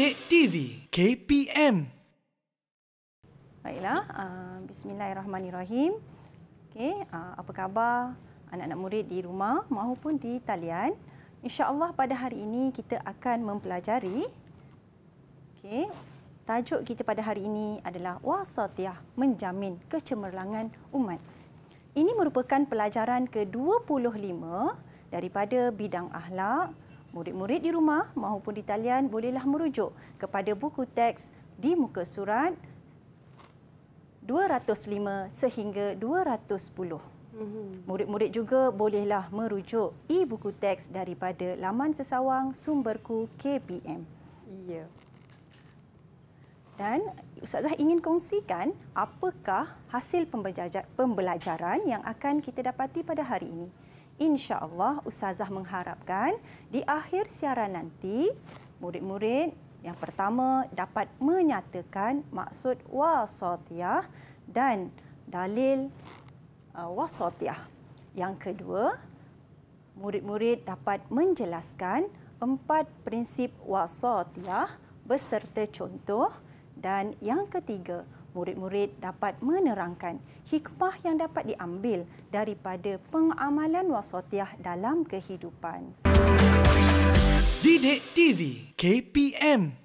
Dek TV KPM. Baiklah, uh, bismillahirrahmanirrahim. Okey, uh, apa khabar anak-anak murid di rumah maupun di talian? Insya-Allah pada hari ini kita akan mempelajari okey, tajuk kita pada hari ini adalah wasatiyah menjamin kecemerlangan umat. Ini merupakan pelajaran ke-25 daripada bidang akhlak Murid-murid di rumah maupun di talian bolehlah merujuk kepada buku teks di muka surat 205 sehingga 210. Mhm. Murid-murid juga bolehlah merujuk e-buku teks daripada laman sesawang sumberku KPM. Ya. Dan Ustazah ingin kongsikan apakah hasil pembelajaran yang akan kita dapati pada hari ini insya-Allah ustazah mengharapkan di akhir siaran nanti murid-murid yang pertama dapat menyatakan maksud wasatiyah dan dalil uh, wasatiyah. Yang kedua, murid-murid dapat menjelaskan empat prinsip wasatiyah beserta contoh dan yang ketiga, murid-murid dapat menerangkan hikmah yang dapat diambil daripada pengamalan wasatiyah dalam kehidupan. Didik TV KPM